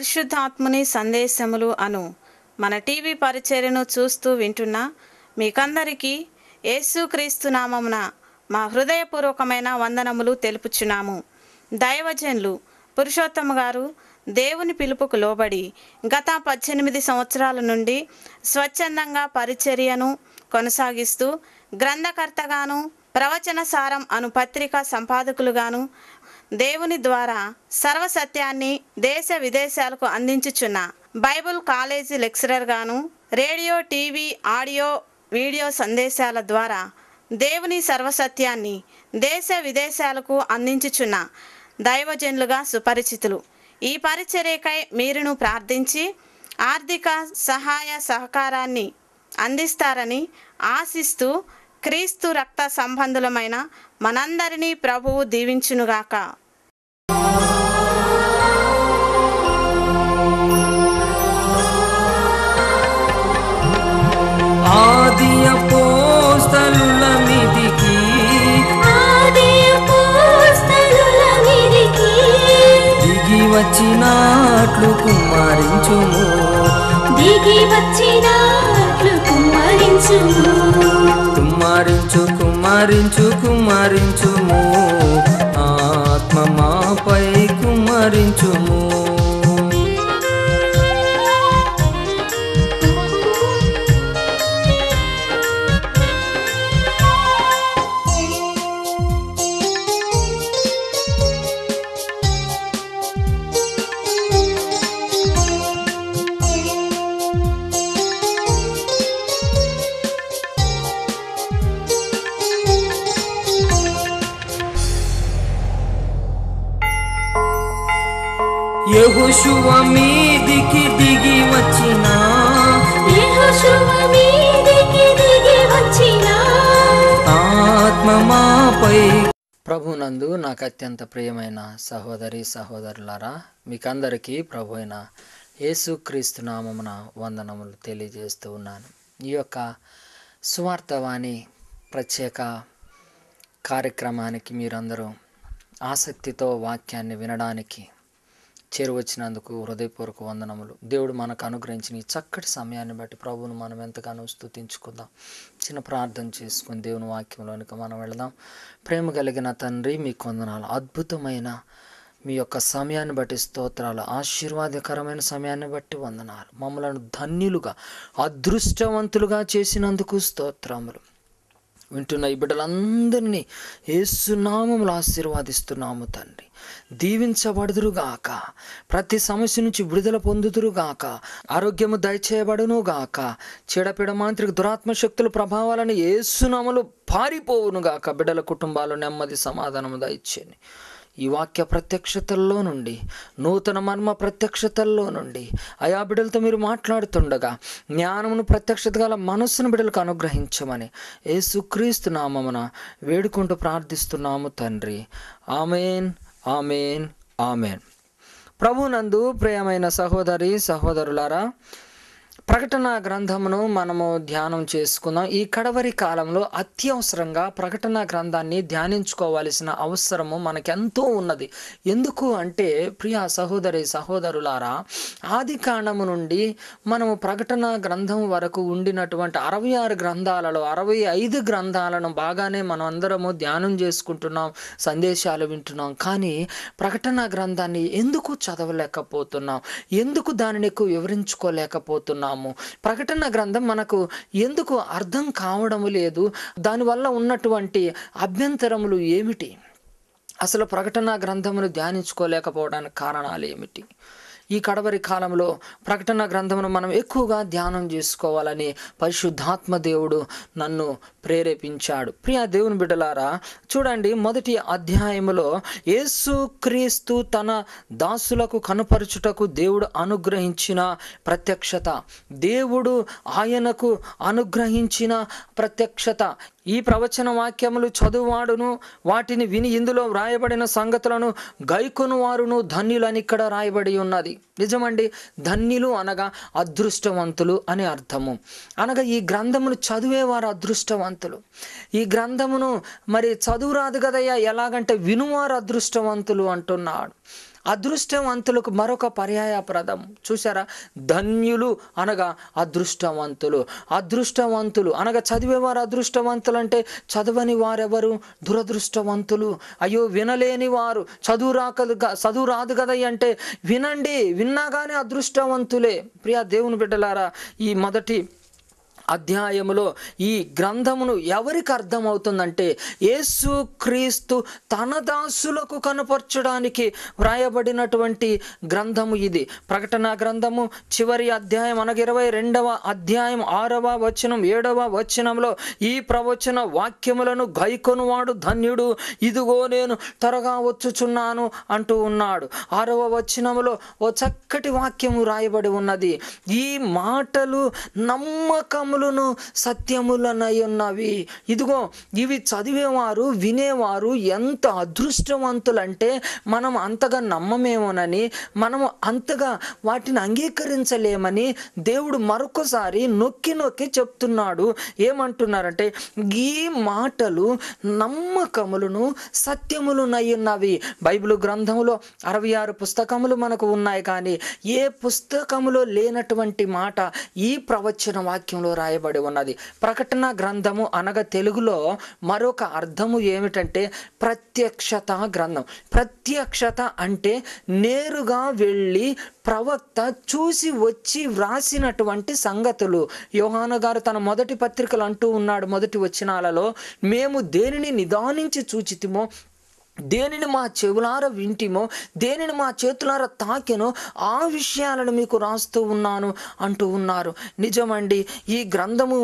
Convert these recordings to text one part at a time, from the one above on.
పరిశుద్ధాత్ముని సందేశములు అను మన టీవీ పరిచర్యను చూస్తూ వింటున్న మీకందరికీ యేసుక్రీస్తు నామమున మా హృదయపూర్వకమైన వందనములు తెలుపుచున్నాము దైవజనులు పురుషోత్తమ గారు దేవుని పిలుపుకు లోబడి గత పద్దెనిమిది సంవత్సరాల నుండి స్వచ్ఛందంగా పరిచర్యను కొనసాగిస్తూ గ్రంథకర్తగాను ప్రవచన సారం అను పత్రిక సంపాదకులుగాను దేవుని ద్వారా సర్వసత్యాన్ని దేశ విదేశాలకు అందించుచున్న బైబుల్ కాలేజీ లెక్చరర్గాను రేడియో టీవీ ఆడియో వీడియో సందేశాల ద్వారా దేవుని సర్వసత్యాన్ని దేశ విదేశాలకు అందించుచున్న దైవజనులుగా సుపరిచితులు ఈ పరిచర్యకై మీరును ప్రార్థించి ఆర్థిక సహాయ సహకారాన్ని అందిస్తారని ఆశిస్తూ క్రీస్తు రక్త సంబంధులమైన మనందరినీ ప్రభువు దీవించునుగాక వచ్చినట్లు కుమ్మరించుము దిగి వచ్చినట్లు కుమ్మరించుము కుమారించు కుమారించు కుమారించుము ఆత్మ మాపై కుమారించుము నాకు అత్యంత ప్రియమైన సహోదరి సహోదరులారా మీకందరికీ ప్రభు అయిన యేసుక్రీస్తు నామమున వందనములు తెలియజేస్తూ ఉన్నాను ఈ యొక్క సువార్తవాణి ప్రత్యేక కార్యక్రమానికి మీరందరూ ఆసక్తితో వాక్యాన్ని వినడానికి చేరువచ్చినందుకు హృదయపూర్వక వందనములు దేవుడు మనకు అనుగ్రహించిన ఈ చక్కటి సమయాన్ని బట్టి ప్రభువును మనం ఎంతగానో స్థుతించుకుందాం చిన్న ప్రార్థన చేసుకుని దేవుని వాక్యంలోనికి మనం వెళదాం ప్రేమ కలిగిన తండ్రి మీ కొందనాలు అద్భుతమైన మీ యొక్క సమయాన్ని బట్టి స్తోత్రాలు ఆశీర్వాదకరమైన సమయాన్ని బట్టి వందనాలు మమ్మలను ధన్యులుగా అదృష్టవంతులుగా చేసినందుకు స్తోత్రములు వింటున్న ఈ బిడ్డలందరినీ ఏసునామములు ఆశీర్వాదిస్తున్నాము తండ్రి దీవించబడుదురుగాక ప్రతి సమస్య నుంచి విడుదల పొందుదురుగాక ఆరోగ్యము దయచేయబడునుగాక చెడపిడ మాంత్రిక దురాత్మ శక్తుల ప్రభావాలను ఏసునామలు పారిపోవునుగాక బిడ్డల కుటుంబాలు నెమ్మది సమాధానము దయచేయండి ఈ వాక్య ప్రత్యక్షతల్లో నుండి నూతన మర్మ ప్రత్యక్షతల్లో నుండి అయా బిడ్డలతో మీరు మాట్లాడుతుండగా జ్ఞానమును ప్రత్యక్షత గల మనస్సును బిడ్డలకు అనుగ్రహించమని ఏసుక్రీస్తు నామమున వేడుకుంటూ ప్రార్థిస్తున్నాము తండ్రి ఆమెన్ ఆమెన్ ఆమెన్ ప్రభునందు ప్రియమైన సహోదరి సహోదరులారా ప్రకటన గ్రంథమును మనము ధ్యానం చేసుకుందాం ఈ కడవరి కాలంలో అత్యవసరంగా ప్రకటన గ్రంథాన్ని ధ్యానించుకోవాల్సిన అవసరము మనకెంతో ఉన్నది ఎందుకు అంటే ప్రియ సహోదరి సహోదరులారా ఆది కాండము నుండి మనము ప్రకటన గ్రంథం వరకు ఉండినటువంటి అరవై ఆరు గ్రంథాలలో అరవై ఐదు గ్రంథాలను బాగానే మనం అందరము ధ్యానం చేసుకుంటున్నాం సందేశాలు వింటున్నాం కానీ ప్రకటన గ్రంథాన్ని ఎందుకు చదవలేకపోతున్నాం ఎందుకు దానిని వివరించుకోలేకపోతున్నాం చూస్తున్నాము ప్రకటన గ్రంథం మనకు ఎందుకు అర్థం కావడం లేదు దానివల్ల ఉన్నటువంటి అభ్యంతరములు ఏమిటి అసలు ప్రకటన గ్రంథమును ధ్యానించుకోలేకపోవడానికి కారణాలు ఏమిటి ఈ కడవరి కాలంలో ప్రకటన గ్రంథమును మనం ఎక్కువగా ధ్యానం చేసుకోవాలని పరిశుద్ధాత్మ దేవుడు నన్ను ప్రేరేపించాడు ప్రియా దేవుని బిడ్డలారా చూడండి మొదటి అధ్యాయములో యేసు క్రీస్తు తన దాసులకు కనపరుచుటకు దేవుడు అనుగ్రహించిన ప్రత్యక్షత దేవుడు ఆయనకు అనుగ్రహించిన ప్రత్యక్షత ఈ ప్రవచన వాక్యములు చదువువాడును వాటిని విని ఇందులో వ్రాయబడిన సంగతులను గైకొను వారును ధన్యులు అని ఇక్కడ రాయబడి ఉన్నది నిజమండి ధన్యులు అనగా అదృష్టవంతులు అని అర్థము అనగా ఈ గ్రంథమును చదివేవారు అదృష్టవంతులు ఈ గ్రంథమును మరి చదువు రాదు కదయ్యా ఎలాగంటే వినువారు అదృష్టవంతులు అంటున్నాడు అదృష్టవంతులకు మరొక పర్యాయప్రదం చూసారా ధన్యులు అనగా అదృష్టవంతులు అదృష్టవంతులు అనగా చదివేవారు అదృష్టవంతులు అంటే చదవని వారెవరు దురదృష్టవంతులు అయ్యో వినలేని వారు చదువు రాకదు చదువు రాదు కదా అంటే వినండి విన్నాగానే అదృష్టవంతులే ప్రియా దేవుని బిడ్డలారా ఈ మొదటి అధ్యాయములో ఈ గ్రంథమును ఎవరికి అర్థమవుతుందంటే యేసు క్రీస్తు తన దాసులకు కనపరచడానికి వ్రాయబడినటువంటి గ్రంథము ఇది ప్రకటన గ్రంథము చివరి అధ్యాయం అనగా ఇరవై రెండవ అధ్యాయం ఆరవ వచనం ఏడవ వచనంలో ఈ ప్రవచన వాక్యములను గైకొనువాడు ధన్యుడు ఇదిగో నేను త్వరగా వచ్చుచున్నాను అంటూ ఉన్నాడు ఆరవ వచనములో ఓ చక్కటి వాక్యము రాయబడి ఉన్నది ఈ మాటలు నమ్మకములు మాటలును సత్యములనై ఉన్నవి ఇదిగో ఇవి చదివేవారు వినేవారు ఎంత అదృష్టవంతులంటే మనం అంతగా నమ్మమేమోనని మనము అంతగా వాటిని అంగీకరించలేమని దేవుడు మరొకసారి నొక్కి నొక్కి చెప్తున్నాడు ఏమంటున్నారంటే ఈ మాటలు నమ్మకములను సత్యములునయ్యున్నవి బైబిల్ గ్రంథంలో అరవై ఆరు పుస్తకములు మనకు ఉన్నాయి కానీ ఏ పుస్తకములో లేనటువంటి మాట ఈ ప్రవచన వాక్యంలో రాయి రాయబడి ఉన్నది ప్రకటన గ్రంథము అనగా తెలుగులో మరొక అర్థము ఏమిటంటే ప్రత్యక్షత గ్రంథం ప్రత్యక్షత అంటే నేరుగా వెళ్ళి ప్రవక్త చూసి వచ్చి వ్రాసినటువంటి సంగతులు యోహాను గారు తన మొదటి పత్రికలు అంటూ ఉన్నాడు మొదటి వచ్చినాలలో మేము దేనిని నిదానించి చూచితిమో దేనిని మా చెవులార వింటిమో దేనిని మా చేతులార తాకెనో ఆ విషయాలను మీకు రాస్తూ ఉన్నాను అంటూ ఉన్నారు నిజమండి ఈ గ్రంథము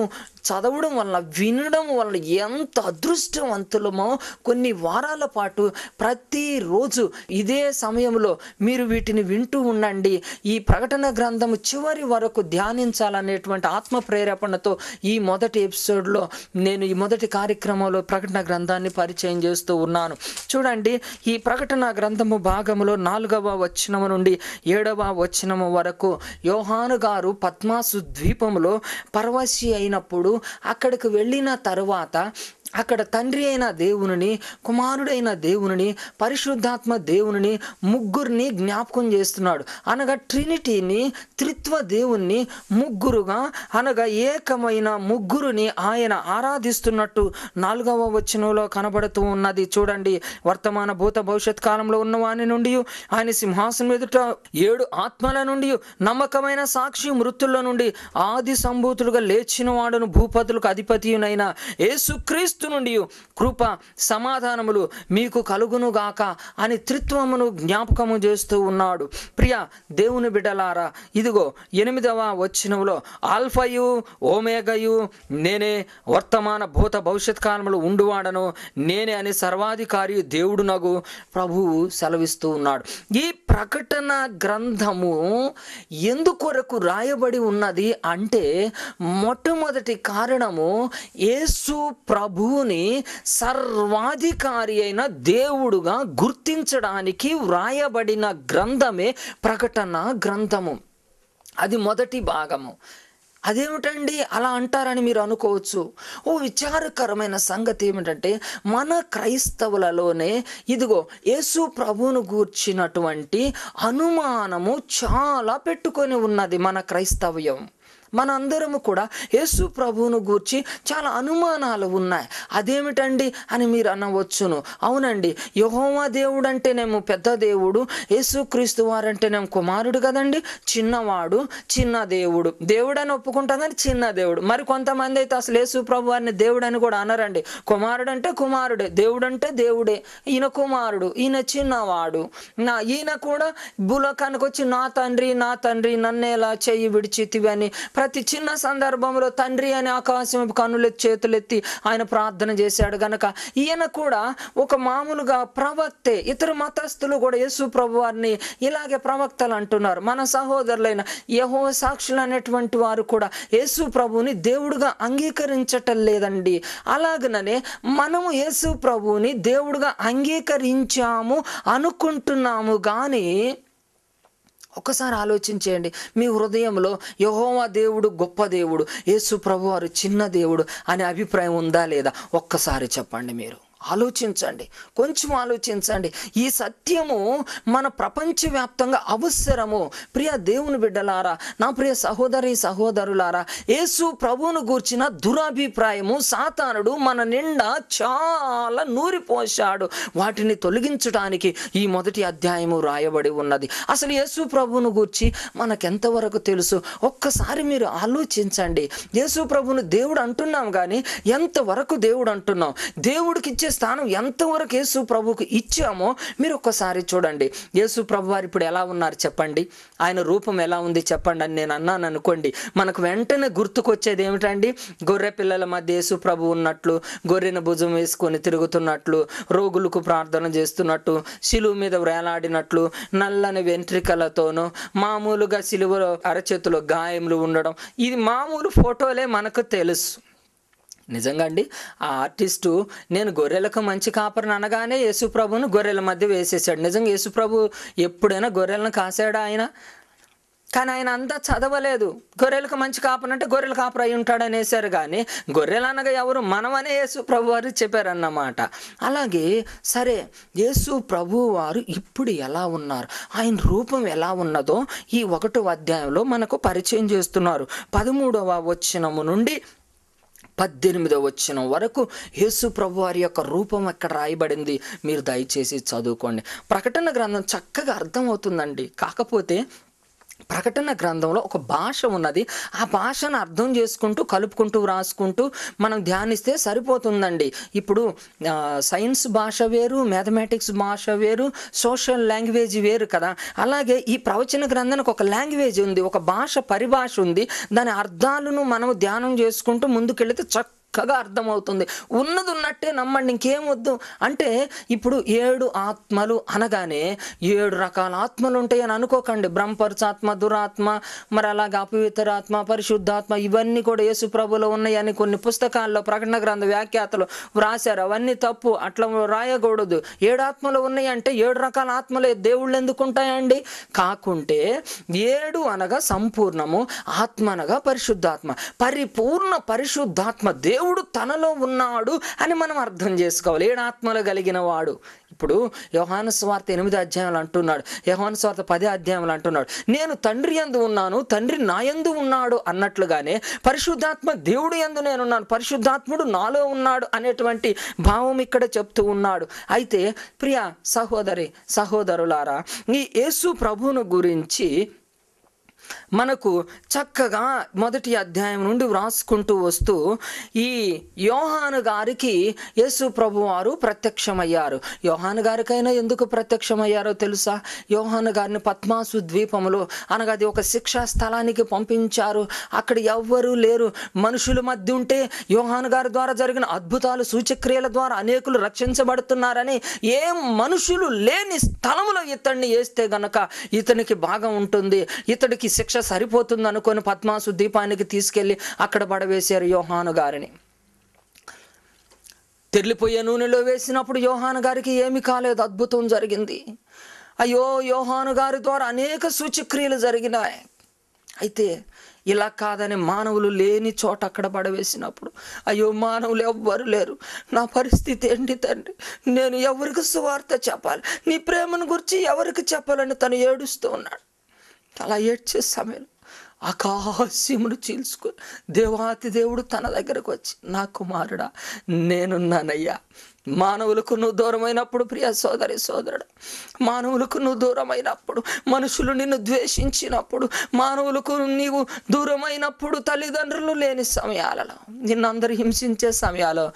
చదవడం వల్ల వినడం వల్ల ఎంత అదృష్టవంతులమో కొన్ని వారాల పాటు ప్రతిరోజు ఇదే సమయంలో మీరు వీటిని వింటూ ఉండండి ఈ ప్రకటన గ్రంథము చివరి వరకు ధ్యానించాలనేటువంటి ఆత్మ ప్రేరేపణతో ఈ మొదటి ఎపిసోడ్లో నేను ఈ మొదటి కార్యక్రమంలో ప్రకటన గ్రంథాన్ని పరిచయం చేస్తూ ఉన్నాను చూడండి ఈ ప్రకటన గ్రంథము భాగంలో నాలుగవ వచ్చినము నుండి ఏడవ వచనము వరకు యోహాను గారు పద్మాసు ద్వీపంలో పరవశి అయినప్పుడు అక్కడికి వెళ్ళిన తరువాత అక్కడ తండ్రి అయిన దేవునిని కుమారుడైన దేవునిని పరిశుద్ధాత్మ దేవుని ముగ్గురిని జ్ఞాపకం చేస్తున్నాడు అనగా ట్రినిటీని త్రిత్వ దేవుణ్ణి ముగ్గురుగా అనగా ఏకమైన ముగ్గురుని ఆయన ఆరాధిస్తున్నట్టు నాలుగవ వచనంలో కనబడుతూ ఉన్నది చూడండి వర్తమాన భూత భవిష్యత్ కాలంలో ఉన్నవాని నుండి ఆయన సింహాసనం ఎదుట ఏడు ఆత్మల నుండి నమ్మకమైన సాక్షి మృతుల నుండి ఆది సంభూతులుగా లేచిన వాడును భూపతులకు అధిపతియునైన ఏసుక్రీస్తు క్రీస్తు నుండి కృప సమాధానములు మీకు కలుగును గాక అని త్రిత్వమును జ్ఞాపకము చేస్తూ ఉన్నాడు ప్రియ దేవుని బిడ్డలారా ఇదిగో ఎనిమిదవ వచ్చినములో ఆల్ఫయు ఓమేగయు నేనే వర్తమాన భూత భవిష్యత్ కాలములు ఉండువాడను నేనే అని సర్వాధికారి దేవుడు నగు ప్రభువు సెలవిస్తూ ఉన్నాడు ఈ ప్రకటన గ్రంథము ఎందుకొరకు రాయబడి ఉన్నది అంటే మొట్టమొదటి కారణము యేసు ప్రభు ప్రభుని సర్వాధికారి అయిన దేవుడుగా గుర్తించడానికి వ్రాయబడిన గ్రంథమే ప్రకటన గ్రంథము అది మొదటి భాగము అదేమిటండి అలా అంటారని మీరు అనుకోవచ్చు ఓ విచారకరమైన సంగతి ఏమిటంటే మన క్రైస్తవులలోనే ఇదిగో యేసు ప్రభువును గూర్చినటువంటి అనుమానము చాలా పెట్టుకొని ఉన్నది మన క్రైస్తవ్యం మనందరము కూడా యేసు ప్రభువును గూర్చి చాలా అనుమానాలు ఉన్నాయి అదేమిటండి అని మీరు అనవచ్చును అవునండి యహోవా దేవుడు అంటేనేమో పెద్ద దేవుడు యేసుక్రీస్తు అంటేనేమో కుమారుడు కదండి చిన్నవాడు చిన్న దేవుడు దేవుడు అని ఒప్పుకుంటాం కానీ చిన్న దేవుడు మరి కొంతమంది అయితే అసలు యేసు ప్రభు వారిని దేవుడు అని కూడా అనరండి కుమారుడు అంటే కుమారుడే దేవుడు అంటే దేవుడే ఈయన కుమారుడు ఈయన చిన్నవాడు నా ఈయన కూడా బులకానికి వచ్చి నా తండ్రి నా తండ్రి నన్నేలా చెయ్యి విడిచితివి అని ప్రతి చిన్న సందర్భంలో తండ్రి అనే ఆకాశం కనులు చేతులెత్తి ఆయన ప్రార్థన చేశాడు గనక ఈయన కూడా ఒక మామూలుగా ప్రవక్తే ఇతర మతస్థులు కూడా యేసు ప్రభు వారిని ఇలాగే ప్రవక్తలు అంటున్నారు మన సహోదరులైన యహో సాక్షులు అనేటువంటి వారు కూడా యేసు ప్రభుని దేవుడుగా అంగీకరించటం లేదండి అలాగననే మనము యేసు ప్రభువుని దేవుడుగా అంగీకరించాము అనుకుంటున్నాము కానీ ఒకసారి ఆలోచించేయండి మీ హృదయంలో యహోవా దేవుడు గొప్ప దేవుడు యేసు ప్రభువారు చిన్న దేవుడు అనే అభిప్రాయం ఉందా లేదా ఒక్కసారి చెప్పండి మీరు ఆలోచించండి కొంచెం ఆలోచించండి ఈ సత్యము మన ప్రపంచవ్యాప్తంగా అవసరము ప్రియ దేవుని బిడ్డలారా నా ప్రియ సహోదరి సహోదరులారా యేసు ప్రభువును గూర్చిన దురాభిప్రాయము సాతానుడు మన నిండా చాలా నూరిపోశాడు వాటిని తొలగించడానికి ఈ మొదటి అధ్యాయము రాయబడి ఉన్నది అసలు యేసు ప్రభువును గూర్చి మనకెంతవరకు తెలుసు ఒక్కసారి మీరు ఆలోచించండి యేసు ప్రభువును దేవుడు అంటున్నాం కానీ ఎంతవరకు దేవుడు అంటున్నాం దేవుడికి ఇచ్చే స్థానం ఎంతవరకు యేసు ప్రభుకు ఇచ్చామో మీరు ఒక్కసారి చూడండి యేసు ప్రభు వారు ఇప్పుడు ఎలా ఉన్నారు చెప్పండి ఆయన రూపం ఎలా ఉంది చెప్పండి అని నేను అన్నాను అనుకోండి మనకు వెంటనే గుర్తుకొచ్చేది ఏమిటండి గొర్రె పిల్లల మధ్య యేసు ప్రభు ఉన్నట్లు గొర్రెను భుజం వేసుకొని తిరుగుతున్నట్లు రోగులకు ప్రార్థన చేస్తున్నట్టు శిలువు మీద వేలాడినట్లు నల్లని వెంట్రికలతోనూ మామూలుగా శిలువలో అరచేతిలో గాయములు ఉండడం ఇది మామూలు ఫోటోలే మనకు తెలుసు నిజంగా అండి ఆ ఆర్టిస్టు నేను గొర్రెలకు మంచి కాపరిని అనగానే యేసుప్రభును గొర్రెల మధ్య వేసేసాడు నిజంగా యేసుప్రభు ఎప్పుడైనా గొర్రెలను కాసాడా ఆయన కానీ ఆయన అంతా చదవలేదు గొర్రెలకు మంచి కాపన అంటే గొర్రెలు కాపర అయి ఉంటాడు అనేసారు కానీ గొర్రెలు అనగా ఎవరు మనమనే యేసు ప్రభు వారు చెప్పారన్నమాట అలాగే సరే యేసు ప్రభు వారు ఇప్పుడు ఎలా ఉన్నారు ఆయన రూపం ఎలా ఉన్నదో ఈ ఒకటో అధ్యాయంలో మనకు పరిచయం చేస్తున్నారు పదమూడవ వచ్చినము నుండి పద్దెనిమిదవ వచ్చిన వరకు యేసు ప్రభు వారి యొక్క రూపం ఎక్కడ రాయబడింది మీరు దయచేసి చదువుకోండి ప్రకటన గ్రంథం చక్కగా అర్థమవుతుందండి కాకపోతే ప్రకటన గ్రంథంలో ఒక భాష ఉన్నది ఆ భాషను అర్థం చేసుకుంటూ కలుపుకుంటూ రాసుకుంటూ మనం ధ్యానిస్తే సరిపోతుందండి ఇప్పుడు సైన్స్ భాష వేరు మ్యాథమెటిక్స్ భాష వేరు సోషల్ లాంగ్వేజ్ వేరు కదా అలాగే ఈ ప్రవచన గ్రంథానికి ఒక లాంగ్వేజ్ ఉంది ఒక భాష పరిభాష ఉంది దాని అర్థాలను మనం ధ్యానం చేసుకుంటూ ముందుకెళ్తే చక్క చక్కగా అర్థమవుతుంది ఉన్నది ఉన్నట్టే నమ్మండి ఇంకేం వద్దు అంటే ఇప్పుడు ఏడు ఆత్మలు అనగానే ఏడు రకాల ఆత్మలు ఉంటాయని అనుకోకండి బ్రహ్మపరుచాత్మ దురాత్మ మరి అలాగే అపవిత్రాత్మ పరిశుద్ధాత్మ ఇవన్నీ కూడా యేసు ప్రభులో ఉన్నాయని కొన్ని పుస్తకాల్లో ప్రకటన గ్రంథ వ్యాఖ్యాతలు వ్రాశారు అవన్నీ తప్పు అట్లా రాయకూడదు ఏడు ఆత్మలు ఉన్నాయంటే ఏడు రకాల ఆత్మలే దేవుళ్ళు ఎందుకు ఉంటాయండి కాకుంటే ఏడు అనగా సంపూర్ణము ఆత్మ అనగా పరిశుద్ధాత్మ పరిపూర్ణ పరిశుద్ధాత్మ దేవుడు దేవుడు తనలో ఉన్నాడు అని మనం అర్థం చేసుకోవాలి ఏడాత్మలు కలిగిన వాడు ఇప్పుడు యోహాను స్వార్థ ఎనిమిది అధ్యాయాలు అంటున్నాడు యోహాను స్వార్థ పది అధ్యాయాలు అంటున్నాడు నేను తండ్రి ఎందు ఉన్నాను తండ్రి నా ఎందు ఉన్నాడు అన్నట్లుగానే పరిశుద్ధాత్మ దేవుడు ఎందు నేనున్నాను పరిశుద్ధాత్ముడు నాలో ఉన్నాడు అనేటువంటి భావం ఇక్కడ చెప్తూ ఉన్నాడు అయితే ప్రియ సహోదరి సహోదరులారా ఈ యేసు ప్రభువును గురించి మనకు చక్కగా మొదటి అధ్యాయం నుండి వ్రాసుకుంటూ వస్తూ ఈ యోహాను గారికి యేసు ప్రభు వారు ప్రత్యక్షమయ్యారు యోహాను గారికైనా ఎందుకు ప్రత్యక్షమయ్యారో తెలుసా యోహాను గారిని పద్మాసు ద్వీపములో అనగా అది ఒక శిక్షా స్థలానికి పంపించారు అక్కడ ఎవ్వరూ లేరు మనుషుల మధ్య ఉంటే యోహాను గారి ద్వారా జరిగిన అద్భుతాలు సూచక్రియల ద్వారా అనేకులు రక్షించబడుతున్నారని ఏ మనుషులు లేని స్థలంలో ఇతన్ని వేస్తే గనక ఇతనికి బాగా ఉంటుంది ఇతడికి శిక్ష సరిపోతుంది అనుకొని పద్మాసు దీపానికి తీసుకెళ్ళి అక్కడ పడవేశారు యోహాను గారిని తెరిలిపోయే నూనెలో వేసినప్పుడు యోహాను గారికి ఏమి కాలేదు అద్భుతం జరిగింది అయ్యో యోహాను గారి ద్వారా అనేక సూచక్రియలు జరిగినాయి అయితే ఇలా కాదని మానవులు లేని చోట అక్కడ పడవేసినప్పుడు అయ్యో మానవులు ఎవ్వరు లేరు నా పరిస్థితి ఏంటి తండ్రి నేను ఎవరికి సువార్త చెప్పాలి నీ ప్రేమను గురించి ఎవరికి చెప్పాలని తను ఏడుస్తూ ఉన్నాడు అలా ఏడ్చే సమయం ఆకాశమును చీల్చుకుని దేవాతి దేవుడు తన దగ్గరకు వచ్చి నా కుమారుడా నేనున్నానయ్యా మానవులకు నువ్వు దూరమైనప్పుడు ప్రియ సోదరి సోదరుడు మానవులకు నువ్వు దూరమైనప్పుడు మనుషులు నిన్ను ద్వేషించినప్పుడు మానవులకు నీవు దూరమైనప్పుడు తల్లిదండ్రులు లేని సమయాలలో నిన్నందరూ హింసించే సమయాలు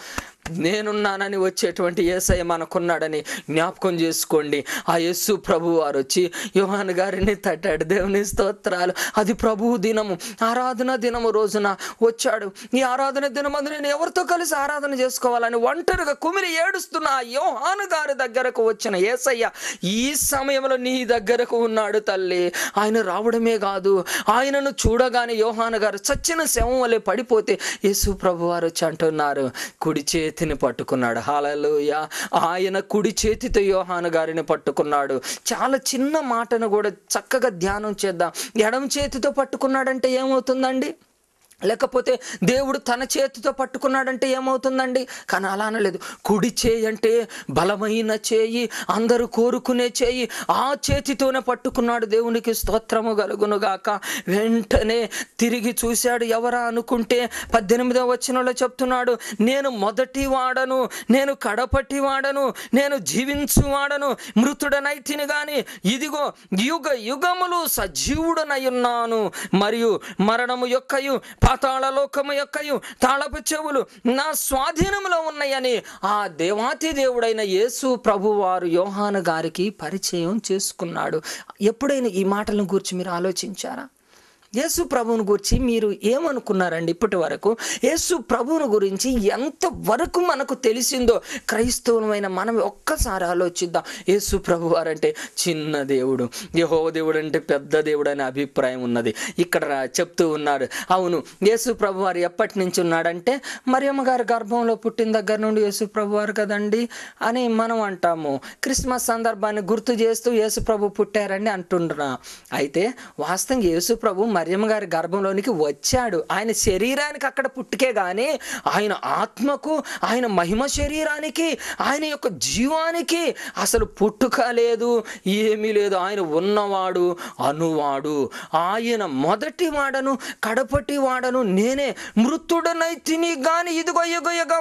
నేనున్నానని వచ్చేటువంటి ఏసయ్య మనకున్నాడని జ్ఞాపకం చేసుకోండి ఆ యేసు ప్రభు వారు వచ్చి యువన్ గారిని తట్టాడు దేవుని స్తోత్రాలు అది ప్రభు దినము ఆరాధన దినము రోజున వచ్చాడు ఈ ఆరాధన దినమందు నేను ఎవరితో కలిసి ఆరాధన చేసుకోవాలని ఒంటరిగా కుమిలి ఏడుస్తున్న ఆ యోహాను గారి దగ్గరకు వచ్చిన ఏసయ్య ఈ సమయంలో నీ దగ్గరకు ఉన్నాడు తల్లి ఆయన రావడమే కాదు ఆయనను చూడగానే యోహాను గారు చచ్చిన శవం వలె పడిపోతే యేసు ప్రభు వారు వచ్చి అంటున్నారు కుడిచే చేతిని పట్టుకున్నాడు హాలలోయ ఆయన కుడి చేతితో యోహాను గారిని పట్టుకున్నాడు చాలా చిన్న మాటను కూడా చక్కగా ధ్యానం చేద్దాం ఎడమ చేతితో పట్టుకున్నాడంటే ఏమవుతుందండి లేకపోతే దేవుడు తన చేతితో పట్టుకున్నాడంటే ఏమవుతుందండి కానీ అలా అనలేదు కుడి చేయి అంటే బలమైన చేయి అందరూ కోరుకునే చేయి ఆ చేతితోనే పట్టుకున్నాడు దేవునికి స్తోత్రము కలుగునుగాక వెంటనే తిరిగి చూశాడు ఎవరా అనుకుంటే పద్దెనిమిదవ వచనంలో చెప్తున్నాడు నేను మొదటి వాడను నేను కడపటి వాడను నేను వాడను మృతుడనైతిని గాని ఇదిగో యుగ యుగములు సజీవుడనై మరియు మరణము యొక్కయు పాతాళలోకము యొక్క తాళపు చెవులు నా స్వాధీనంలో ఉన్నాయని ఆ దేవాతి దేవుడైన యేసు ప్రభువారు యోహాను గారికి పరిచయం చేసుకున్నాడు ఎప్పుడైనా ఈ మాటలను గురించి మీరు ఆలోచించారా యేసు ప్రభువుని గురించి మీరు ఏమనుకున్నారండి ఇప్పటి వరకు యేసు ప్రభువుని గురించి ఎంత వరకు మనకు తెలిసిందో క్రైస్తవులమైన మనం ఒక్కసారి ఆలోచిద్దాం యేసు ప్రభు వారంటే చిన్న దేవుడు యహోవ దేవుడు అంటే పెద్ద దేవుడు అనే అభిప్రాయం ఉన్నది ఇక్కడ చెప్తూ ఉన్నారు అవును యేసు ప్రభు వారు ఎప్పటి నుంచి ఉన్నాడంటే మరియమ్మ గారి గర్భంలో పుట్టిన దగ్గర నుండి యేసు ప్రభు వారు కదండి అని మనం అంటాము క్రిస్మస్ సందర్భాన్ని గుర్తు చేస్తూ యేసు ప్రభు పుట్టారని అంటున్నా అయితే వాస్తవం యేసు ప్రభు మరియమ్మ గారి గర్భంలోనికి వచ్చాడు ఆయన శరీరానికి అక్కడ పుట్టుకే కానీ ఆయన ఆత్మకు ఆయన మహిమ శరీరానికి ఆయన యొక్క జీవానికి అసలు పుట్టుక లేదు ఏమీ లేదు ఆయన ఉన్నవాడు అనువాడు ఆయన మొదటి వాడను కడపటి వాడను నేనే మృతుడునై తిని గాని ఇదిగో యుగ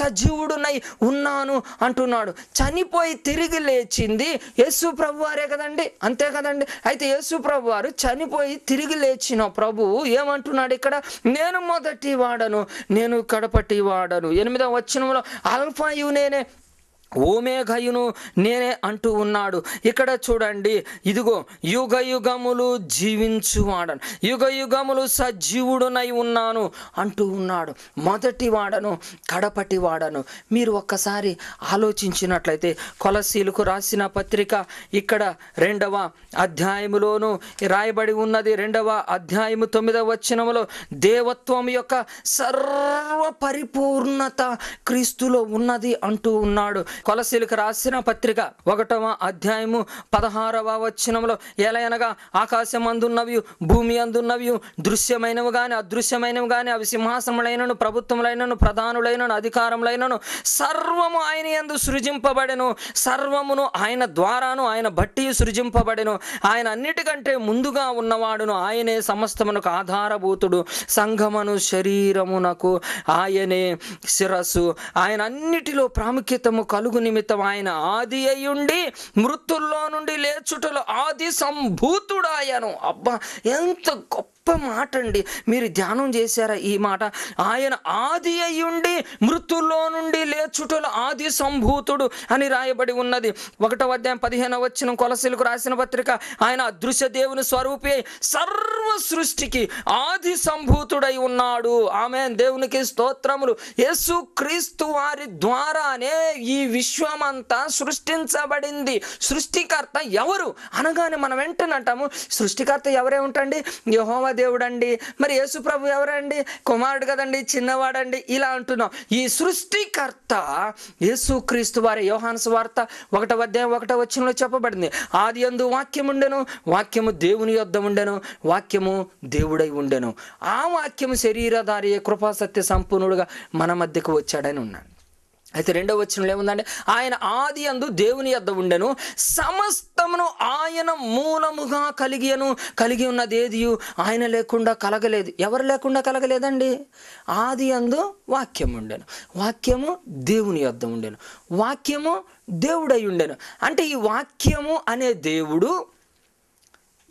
సజీవుడునై ఉన్నాను అంటున్నాడు చనిపోయి తిరిగి లేచింది యేసు ప్రభు వారే కదండి అంతే కదండి అయితే యేసు ప్రభు వారు చనిపోయి తిరిగి లేచి తెచ్చిన ప్రభువు ఏమంటున్నాడు ఇక్కడ నేను మొదటి వాడను నేను కడపటి వాడను ఎనిమిదవ వచ్చినంలో అల్ఫాయు నేనే ఓమేఘయును నేనే అంటూ ఉన్నాడు ఇక్కడ చూడండి ఇదిగో యుగ యుగములు జీవించువాడను యుగ యుగములు సజీవుడునై ఉన్నాను అంటూ ఉన్నాడు మొదటి వాడను కడపటి వాడను మీరు ఒక్కసారి ఆలోచించినట్లయితే కొలసీలకు రాసిన పత్రిక ఇక్కడ రెండవ అధ్యాయములోను రాయబడి ఉన్నది రెండవ అధ్యాయము తొమ్మిదవ వచ్చినములో దేవత్వం యొక్క సర్వ పరిపూర్ణత క్రీస్తులో ఉన్నది అంటూ ఉన్నాడు కొలసీలకు రాసిన పత్రిక ఒకటవ అధ్యాయము పదహారవ వచనంలో ఎలయనగా ఆకాశం అందున్నవి భూమి అందున్నవి దృశ్యమైనవి కానీ అదృశ్యమైనవి కానీ అవి సింహాసములైనను ప్రభుత్వములైనను ప్రధానులైనను అధికారములైనను సర్వము ఆయన ఎందు సృజింపబడెను సర్వమును ఆయన ద్వారాను ఆయన బట్టి సృజింపబడెను ఆయన అన్నిటికంటే ముందుగా ఉన్నవాడును ఆయనే సమస్తమునకు ఆధారభూతుడు సంఘమును శరీరమునకు ఆయనే శిరస్సు ఆయన అన్నిటిలో ప్రాముఖ్యతము కలు కలుగు నిమిత్తం ఆయన ఆది అయ్యుండి మృతుల్లో నుండి లేచుటలో ఆది సంభూతుడాయను అబ్బా ఎంత గొప్ప గొప్ప మాట అండి మీరు ధ్యానం చేశారా ఈ మాట ఆయన ఆది అయ్యుండి మృతుల్లో నుండి లేచుటలు ఆది సంభూతుడు అని రాయబడి ఉన్నది ఒకటో అధ్యాయం పదిహేనవ వచ్చిన కొలసీలకు రాసిన పత్రిక ఆయన అదృశ్య దేవుని స్వరూపి సర్వ సృష్టికి ఆది సంభూతుడై ఉన్నాడు ఆమె దేవునికి స్తోత్రములు యేసు క్రీస్తు వారి ద్వారానే ఈ విశ్వమంతా సృష్టించబడింది సృష్టికర్త ఎవరు అనగానే మనం వెంటనే అంటాము సృష్టికర్త ఎవరే ఉంటండి యహోవ దేవుడండి మరి యేసు ప్రభు ఎవరండి కుమారుడు కదండి చిన్నవాడండి ఇలా అంటున్నాం ఈ సృష్టికర్త యేసుక్రీస్తు వారి యోహాన్స్ వార్త ఒకటవ అధ్యాయం ఒకటవ వచ్చినలో చెప్పబడింది ఆది ఎందు వాక్యం ఉండెను వాక్యము దేవుని యుద్ధం ఉండెను వాక్యము దేవుడై ఉండెను ఆ వాక్యము శరీరధారి కృపా సత్య సంపూర్ణుడుగా మన మధ్యకు వచ్చాడని ఉన్నాడు అయితే రెండవ వచ్చినలో ఏముందంటే ఆయన ఆది అందు దేవుని యొద్ద ఉండెను సమస్తమును ఆయన మూలముగా కలిగియను కలిగి ఏది ఆయన లేకుండా కలగలేదు ఎవరు లేకుండా కలగలేదండి ఆది అందు వాక్యం ఉండెను వాక్యము దేవుని యొద్ద ఉండెను వాక్యము దేవుడై ఉండెను అంటే ఈ వాక్యము అనే దేవుడు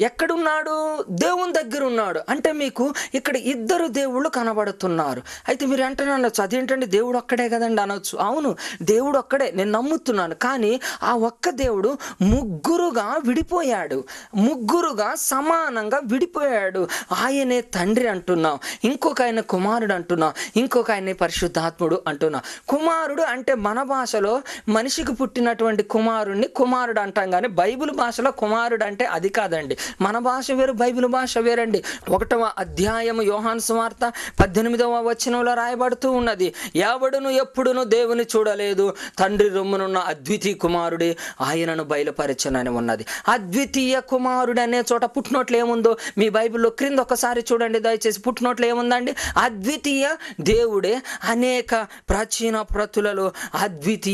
ఎక్కడున్నాడు దేవుని దగ్గర ఉన్నాడు అంటే మీకు ఇక్కడ ఇద్దరు దేవుళ్ళు కనబడుతున్నారు అయితే మీరు వెంటనే అనొచ్చు అదేంటండి దేవుడు ఒక్కడే కదండి అనొచ్చు అవును దేవుడు ఒక్కడే నేను నమ్ముతున్నాను కానీ ఆ ఒక్క దేవుడు ముగ్గురుగా విడిపోయాడు ముగ్గురుగా సమానంగా విడిపోయాడు ఆయనే తండ్రి అంటున్నాం ఇంకొక ఆయన కుమారుడు అంటున్నాం ఇంకొక ఆయన పరిశుద్ధాత్ముడు అంటున్నాం కుమారుడు అంటే మన భాషలో మనిషికి పుట్టినటువంటి కుమారుడిని కుమారుడు అంటాం కానీ బైబిల్ భాషలో కుమారుడు అంటే అది కాదండి మన భాష వేరు బైబిల్ భాష వేరండి ఒకటవ అధ్యాయం యోహాన్ సువార్త పద్దెనిమిదవ వచనంలో రాయబడుతూ ఉన్నది ఎవడును ఎప్పుడును దేవుని చూడలేదు తండ్రి రొమ్మునున్న అద్వితీయ కుమారుడే ఆయనను బయలుపరచనని ఉన్నది అద్వితీయ కుమారుడు అనే చోట పుట్టినోట్లు ఏముందో మీ బైబిల్లో క్రింద ఒకసారి చూడండి దయచేసి పుట్టినోట్లు ఏముందండి అద్వితీయ దేవుడే అనేక ప్రాచీన ప్రతులలో అద్వితీయ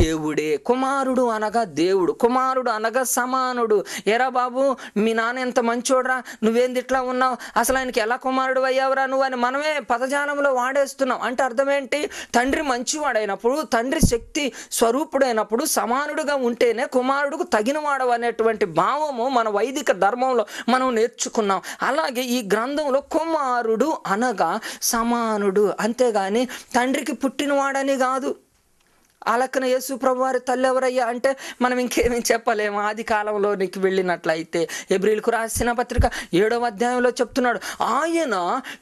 దేవుడే కుమారుడు అనగా దేవుడు కుమారుడు అనగా సమానుడు ఎరా బాబు మీ నాన్న ఎంత మంచోడ్రా నువ్వేంది ఇట్లా ఉన్నావు అసలు ఆయనకి ఎలా కుమారుడు అయ్యావురా నువ్వు అని మనమే పదజాలంలో వాడేస్తున్నాం అంటే అర్థమేంటి తండ్రి మంచివాడైనప్పుడు తండ్రి శక్తి స్వరూపుడైనప్పుడు సమానుడుగా ఉంటేనే కుమారుడుకు తగినవాడు అనేటువంటి భావము మన వైదిక ధర్మంలో మనం నేర్చుకున్నాం అలాగే ఈ గ్రంథంలో కుమారుడు అనగా సమానుడు అంతేగాని తండ్రికి పుట్టినవాడని కాదు అలకన యేసు ప్రభువారి తల్లి ఎవరయ్యా అంటే మనం ఇంకేమీ చెప్పలేము ఆది కాలంలోనికి వెళ్ళినట్లయితే ఎబ్రిల్కు రాసిన పత్రిక ఏడవ అధ్యాయంలో చెప్తున్నాడు ఆయన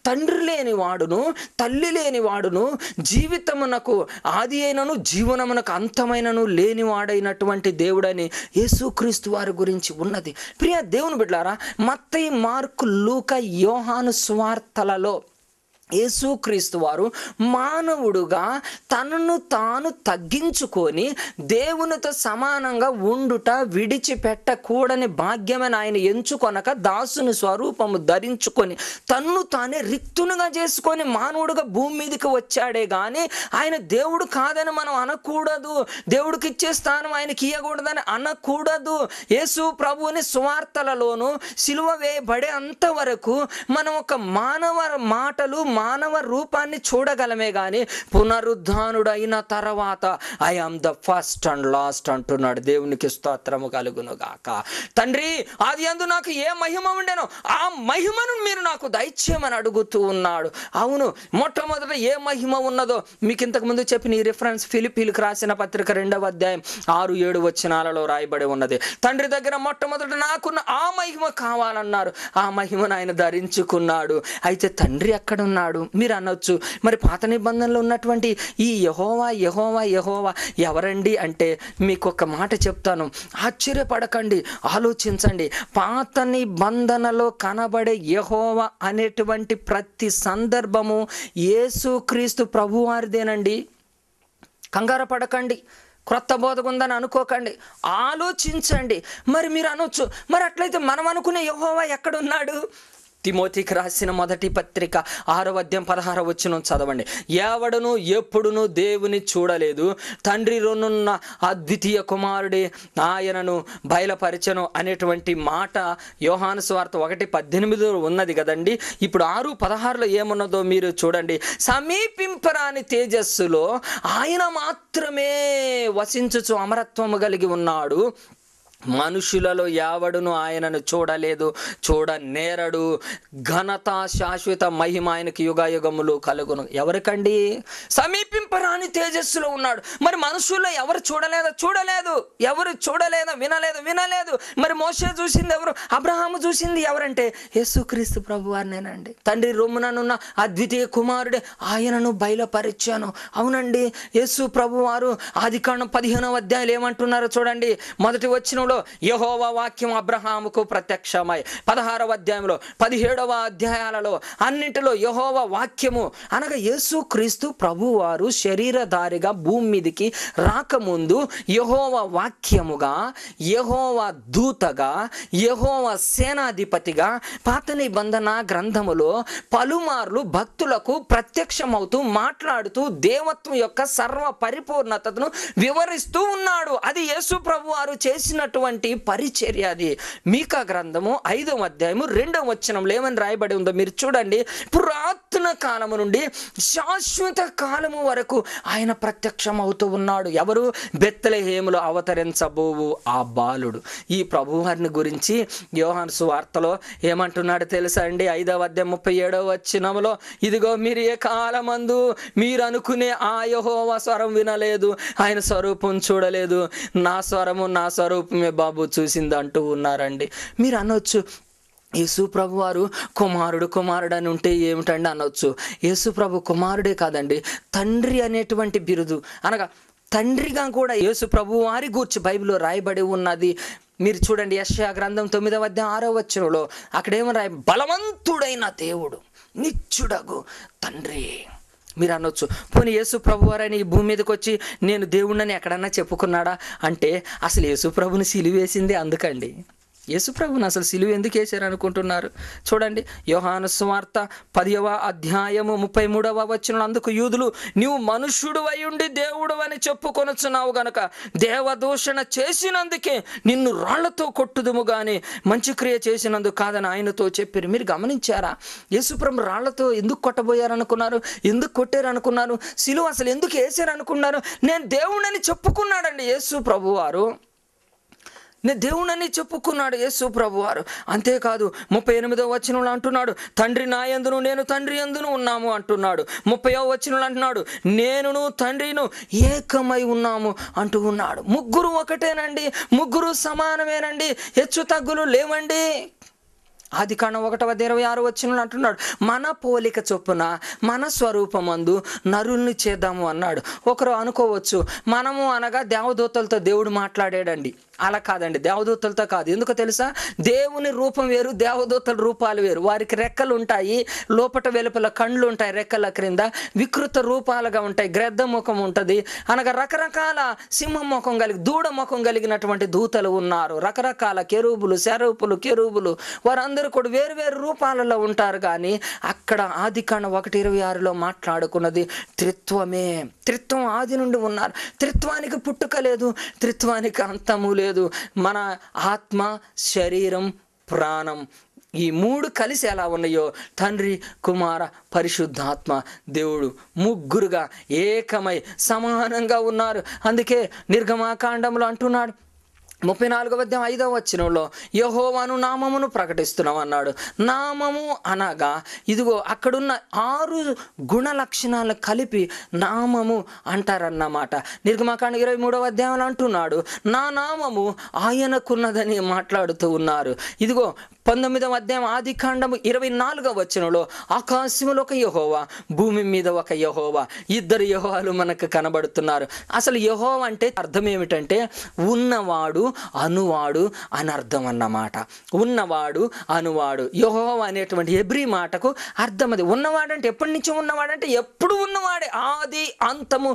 తండ్రి లేని వాడును తల్లి లేని వాడును జీవితమునకు ఆది అయినను జీవనమునకు అంతమైనను లేని వాడైనటువంటి దేవుడని యేసుక్రీస్తు వారి గురించి ఉన్నది ప్రియ దేవుని బిడ్డారా మత్తయి మార్కు లూక యోహాను స్వార్థలలో యేసుక్రీస్తు వారు మానవుడుగా తనను తాను తగ్గించుకొని దేవునితో సమానంగా ఉండుట విడిచిపెట్టకూడని భాగ్యమని ఆయన ఎంచుకొనక దాసుని స్వరూపము ధరించుకొని తన్ను తానే రిక్తునుగా చేసుకొని మానవుడుగా భూమి మీదకి వచ్చాడే కానీ ఆయన దేవుడు కాదని మనం అనకూడదు దేవుడికి ఇచ్చే స్థానం ఆయనకి ఇవ్వకూడదని అనకూడదు యేసు ప్రభువుని సువార్తలలోనూ సిలువ వేయబడే అంతవరకు మనం ఒక మానవ మాటలు మానవ రూపాన్ని చూడగలమే కానీ పునరుద్ధానుడైన తర్వాత I am the first and last అంటున్నాడు దేవునికి స్తోత్రము కలుగును గాక తండ్రి అది అందు నాకు ఏ మహిమ ఉండేనో ఆ మహిమను మీరు నాకు దయచేయమని అడుగుతూ ఉన్నాడు అవును మొట్టమొదట ఏ మహిమ ఉన్నదో మీకు ఇంతకుముందు చెప్పిన ఈ రిఫరెన్స్ ఫిలిపీలకు రాసిన పత్రిక రెండవ అధ్యాయం ఆరు ఏడు వచనాలలో రాయబడి ఉన్నది తండ్రి దగ్గర మొట్టమొదట నాకున్న ఆ మహిమ కావాలన్నారు ఆ మహిమను ఆయన ధరించుకున్నాడు అయితే తండ్రి ఎక్కడున్నాడు అన్నాడు మీరు అనొచ్చు మరి పాత నిబంధనలో ఉన్నటువంటి ఈ యహోవా యహోవా యహోవా ఎవరండి అంటే మీకు ఒక మాట చెప్తాను ఆశ్చర్యపడకండి ఆలోచించండి పాత నిబంధనలో కనబడే యహోవా అనేటువంటి ప్రతి సందర్భము ఏసుక్రీస్తు ప్రభువారిదేనండి కంగారు పడకండి క్రొత్త బోధకుందని అనుకోకండి ఆలోచించండి మరి మీరు అనొచ్చు మరి అట్లయితే మనం అనుకునే యహోవా ఎక్కడున్నాడు తిమోతికి రాసిన మొదటి పత్రిక ఆరో అధ్యాయం పదహార వచ్చిన చదవండి ఎవడను ఎప్పుడునూ దేవుని చూడలేదు తండ్రిలోనున్న అద్వితీయ కుమారుడే ఆయనను బయలపరచను అనేటువంటి మాట యోహాను స్వార్థ ఒకటి పద్దెనిమిది ఉన్నది కదండి ఇప్పుడు ఆరు పదహారులో ఏమున్నదో మీరు చూడండి సమీపింపరాని తేజస్సులో ఆయన మాత్రమే వసించుచు అమరత్వము కలిగి ఉన్నాడు మనుషులలో యావడును ఆయనను చూడలేదు చూడ నేరడు ఘనత శాశ్వత మహిమ ఆయనకి యుగములు కలుగును ఎవరికండి సమీపింపరాని తేజస్సులో ఉన్నాడు మరి మనుషుల్లో ఎవరు చూడలేదో చూడలేదు ఎవరు చూడలేదో వినలేదు వినలేదు మరి మోసే చూసింది ఎవరు అబ్రహాము చూసింది ఎవరంటే యేసుక్రీస్తు ప్రభు వారినేనండి తండ్రి రొమ్ముననున్న అద్వితీయ కుమారుడే ఆయనను బయలుపరిచాను అవునండి యేసు ప్రభు వారు ఆది కాండం పదిహేనవ అధ్యాయులు ఏమంటున్నారో చూడండి మొదటి వచ్చిన అధ్యాయంలో యహోవ వాక్యం అబ్రహాముకు ప్రత్యక్షమై పదహారవ అధ్యాయంలో పదిహేడవ అధ్యాయాలలో అన్నింటిలో యహోవ వాక్యము అనగా యేసు క్రీస్తు ప్రభువారు శరీరధారిగా భూమి మీదకి రాకముందు యహోవ వాక్యముగా యహోవ దూతగా యహోవ సేనాధిపతిగా పాత నిబంధన గ్రంథములో పలుమార్లు భక్తులకు ప్రత్యక్షమవుతూ మాట్లాడుతూ దేవత్వం యొక్క సర్వ పరిపూర్ణతను వివరిస్తూ ఉన్నాడు అది యేసు ప్రభు వారు చేసినటువంటి ఇచ్చినటువంటి పరిచర్య అది మీకా గ్రంథము ఐదవ అధ్యాయము రెండవ వచనంలో ఏమని రాయబడి ఉందో మీరు చూడండి పురాతన కాలము నుండి శాశ్వత కాలము వరకు ఆయన ప్రత్యక్షం అవుతూ ఉన్నాడు ఎవరు బెత్తలహేములు అవతరించబోవు ఆ బాలుడు ఈ ప్రభువారిని గురించి యోహాన్సు వార్తలో ఏమంటున్నాడు తెలుసా అండి ఐదవ అధ్యాయం ముప్పై ఏడవ వచ్చినములో ఇదిగో మీరు ఏ కాలమందు మీరు అనుకునే ఆ యహోవ స్వరం వినలేదు ఆయన స్వరూపం చూడలేదు నా స్వరము నా స్వరూపమే బాబు చూసింది అంటూ ఉన్నారండి మీరు అనొచ్చు యేసు ప్రభు వారు కుమారుడు కుమారుడు అని ఉంటే ఏమిటండి అనొచ్చు యేసు ప్రభు కుమారుడే కాదండి తండ్రి అనేటువంటి బిరుదు అనగా తండ్రిగా కూడా యేసు ప్రభు వారి గూర్చి బైబిల్లో రాయబడి ఉన్నది మీరు చూడండి యశ్యా గ్రంథం తొమ్మిదవ అధ్యాయం ఆరో వచ్చనంలో అక్కడేమో రాయ బలవంతుడైన దేవుడు నిచ్చుడగు తండ్రి మీరు అనొచ్చు పోనీ యేసు ప్రభు వారని ఈ భూమి మీదకి వచ్చి నేను దేవుణ్ణని ఎక్కడన్నా చెప్పుకున్నాడా అంటే అసలు యేసు ప్రభుని సిలివేసింది అందుకండి యేసుప్రభుని అసలు సిలువ ఎందుకు వేశారు అనుకుంటున్నారు చూడండి యోహాను స్వార్త పదివ అధ్యాయము ముప్పై మూడవ వచ్చిన అందుకు యూదులు నీవు మనుష్యుడు అయ్యుండి దేవుడు అని చెప్పుకొనుచున్నావు గనక దేవదూషణ చేసినందుకే నిన్ను రాళ్లతో కొట్టుదుము కానీ మంచి క్రియ చేసినందుకు కాదని ఆయనతో చెప్పారు మీరు గమనించారా యేసుప్రభు రాళ్లతో ఎందుకు కొట్టబోయారనుకున్నారు ఎందుకు కొట్టారనుకున్నారు సిలువ అసలు ఎందుకు అనుకున్నారు నేను దేవుణ్ణి చెప్పుకున్నాడండి యేసు వారు నే దేవుడని చెప్పుకున్నాడు యేసు ప్రభు వారు అంతేకాదు ముప్పై ఎనిమిదో వచనంలో అంటున్నాడు తండ్రి నా నేను తండ్రి ఎందును ఉన్నాము అంటున్నాడు ముప్పయో వచనంలో అంటున్నాడు నేనును తండ్రిను ఏకమై ఉన్నాము అంటూ ఉన్నాడు ముగ్గురు ఒకటేనండి ముగ్గురు సమానమేనండి హెచ్చు తగ్గులు లేవండి ఆది కాండం ఒకటవ ఇరవై ఆరు వచ్చిన అంటున్నాడు మన పోలిక చొప్పున మన స్వరూపమందు నరుల్ని చేద్దాము అన్నాడు ఒకరు అనుకోవచ్చు మనము అనగా దేవదూతలతో దేవుడు మాట్లాడాడండి అలా కాదండి దేవదూతలతో కాదు ఎందుకు తెలుసా దేవుని రూపం వేరు దేవదూతల రూపాలు వేరు వారికి రెక్కలు ఉంటాయి లోపట వెలుపల కండ్లు ఉంటాయి రెక్కల క్రింద వికృత రూపాలుగా ఉంటాయి గ్రద్ద ముఖం ఉంటుంది అనగా రకరకాల సింహ ముఖం కలిగి దూడ ముఖం కలిగినటువంటి దూతలు ఉన్నారు రకరకాల కెరూబులు శరూపులు కెరూబులు వారందరూ కూడా వేరు వేరు రూపాలలో ఉంటారు కానీ అక్కడ ఆది కాండం ఒకటి ఇరవై ఆరులో మాట్లాడుకున్నది త్రిత్వమే త్రిత్వం ఆది నుండి ఉన్నారు త్రిత్వానికి పుట్టుక లేదు త్రిత్వానికి అంతము లేదు తెలియదు మన ఆత్మ శరీరం ప్రాణం ఈ మూడు కలిసి ఎలా ఉన్నాయో తండ్రి కుమార పరిశుద్ధాత్మ దేవుడు ముగ్గురుగా ఏకమై సమానంగా ఉన్నారు అందుకే నిర్గమాకాండంలో అంటున్నాడు ముప్పై నాలుగవ అధ్యాయం ఐదవ వచనంలో యహోవాను నామమును ప్రకటిస్తున్నాం అన్నాడు నామము అనగా ఇదిగో అక్కడున్న ఆరు గుణ లక్షణాలు కలిపి నామము అంటారన్నమాట నిర్గమాకాండ ఇరవై మూడవ అధ్యాయంలో అంటున్నాడు నా నామము ఆయనకున్నదని మాట్లాడుతూ ఉన్నారు ఇదిగో పంతొమ్మిదవ అధ్యాయం ఆది కాండము ఇరవై నాలుగవ వచ్చినలో ఆకాశములు ఒక యహోవా భూమి మీద ఒక యహోవా ఇద్దరు యహోవాలు మనకు కనబడుతున్నారు అసలు యహోవ అంటే అర్థం ఏమిటంటే ఉన్నవాడు అనువాడు అనర్థం అన్నమాట ఉన్నవాడు అనువాడు యోహో అనేటువంటి ఎబ్రి మాటకు అర్థం అది ఉన్నవాడంటే ఎప్పటి నుంచి ఉన్నవాడంటే ఎప్పుడు ఉన్నవాడే ఆది అంతము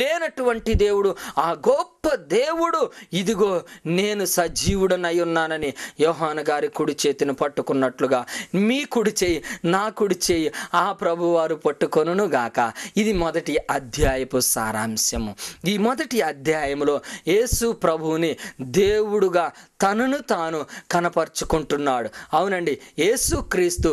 లేనటువంటి దేవుడు ఆ గొప్ప దేవుడు ఇదిగో నేను సజీవుడనై ఉన్నానని యోహాన్ గారి కుడి చేతిని పట్టుకున్నట్లుగా మీ కుడి చేయి నా కుడి చేయి ఆ ప్రభువారు పట్టుకొనును గాక ఇది మొదటి అధ్యాయపు సారాంశము ఈ మొదటి అధ్యాయంలో యేసు ప్రభువుని దేవుడుగా తనను తాను కనపరుచుకుంటున్నాడు అవునండి క్రీస్తు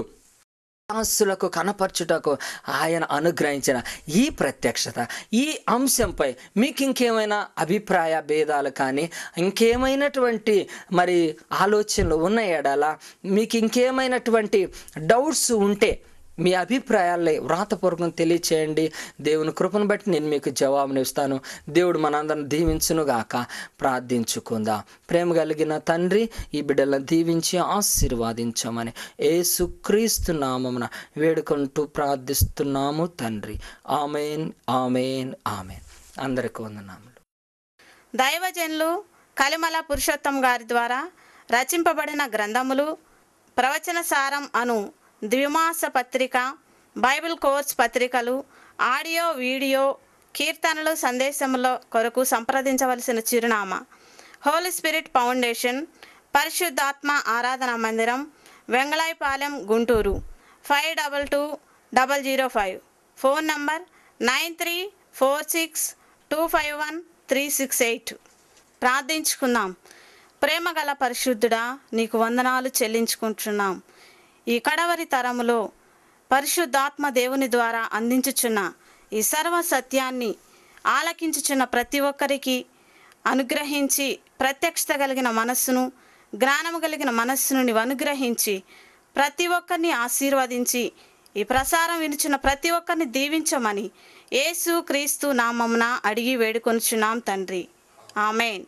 విశ్వాసులకు కనపరచుటకు ఆయన అనుగ్రహించిన ఈ ప్రత్యక్షత ఈ అంశంపై మీకు ఇంకేమైనా అభిప్రాయ భేదాలు కానీ ఇంకేమైనటువంటి మరి ఆలోచనలు ఉన్న మీకు ఇంకేమైనటువంటి డౌట్స్ ఉంటే మీ అభిప్రాయాలని వ్రాతపూర్వకం తెలియచేయండి దేవుని కృపను బట్టి నేను మీకు జవాబును ఇస్తాను దేవుడు మనందరం దీవించునుగాక ప్రార్థించుకుందాం ప్రేమ కలిగిన తండ్రి ఈ బిడ్డలను దీవించి ఆశీర్వాదించమని ఏసుక్రీస్తు నామమున వేడుకుంటూ ప్రార్థిస్తున్నాము తండ్రి ఆమెన్ ఆమెన్ ఆమెన్ అందరికి వందనాములు దైవజన్లు కలిమల పురుషోత్తం గారి ద్వారా రచింపబడిన గ్రంథములు ప్రవచన సారం అను ద్విమాస పత్రిక బైబిల్ కోర్స్ పత్రికలు ఆడియో వీడియో కీర్తనలు సందేశముల కొరకు సంప్రదించవలసిన చిరునామా హోలీ స్పిరిట్ ఫౌండేషన్ పరిశుద్ధాత్మ ఆరాధన మందిరం Vengalayipalem Guntur five double two double zero five phone number nine three four six two five one three six eight ప్రార్థించుకుందాం ప్రేమగల పరిశుద్ధుడా నీకు వందనాలు చెల్లించుకుంటున్నాం ఈ కడవరి తరములో పరిశుద్ధాత్మ దేవుని ద్వారా అందించుచున్న ఈ సర్వ సత్యాన్ని ఆలకించుచున్న ప్రతి ఒక్కరికి అనుగ్రహించి ప్రత్యక్షత కలిగిన మనస్సును జ్ఞానము కలిగిన మనస్సును అనుగ్రహించి ప్రతి ఒక్కరిని ఆశీర్వదించి ఈ ప్రసారం వినుచున్న ప్రతి ఒక్కరిని దీవించమని యేసు క్రీస్తు నామమున అడిగి వేడుకొనుచున్నాం తండ్రి ఆమెన్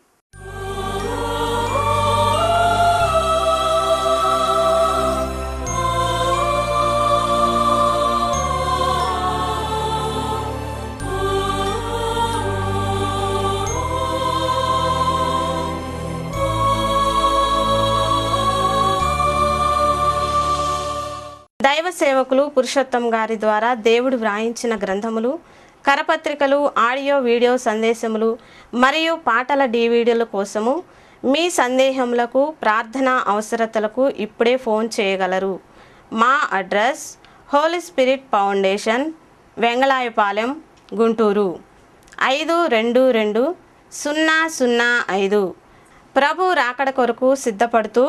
దైవ సేవకులు పురుషోత్తం గారి ద్వారా దేవుడు వ్రాయించిన గ్రంథములు కరపత్రికలు ఆడియో వీడియో సందేశములు మరియు పాటల డివిడీల కోసము మీ సందేహములకు ప్రార్థన అవసరతలకు ఇప్పుడే ఫోన్ చేయగలరు మా address holy spirit foundation Vengalayapalem Guntur ఐదు రెండు రెండు సున్నా సున్నా ఐదు ప్రభు రాకడ కొరకు సిద్ధపడుతూ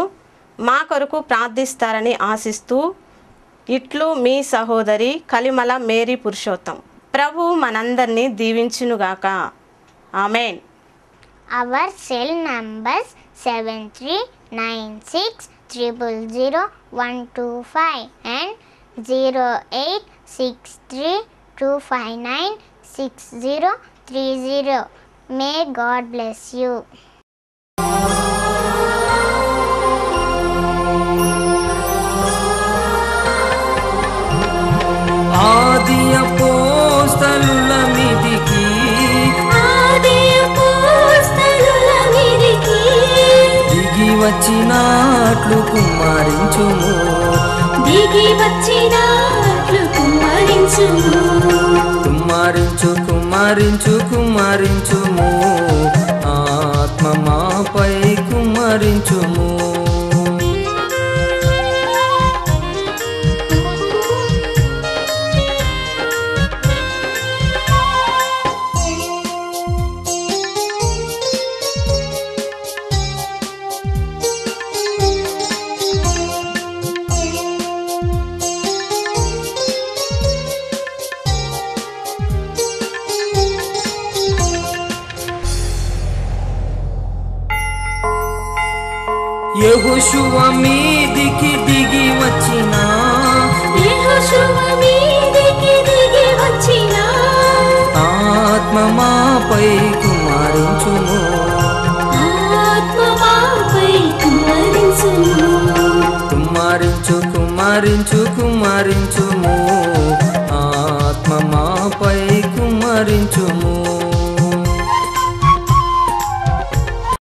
మా కొరకు ప్రార్థిస్తారని ఆశిస్తూ ఇట్లు మీ సహోదరి కలిమల మేరీ పురుషోత్తం ప్రభు మనందరినీ దీవించునుగాక amen our cell numbers seven three nine six triple zero one two five and zero eight six three two five nine six zero three zero may God bless you వచ్చినట్లు కుమ్మరించుము దిగి వచ్చినట్లు కుమ్మరించుము కుమ్మరించు కుమ్మరించు కుమ్మరించుము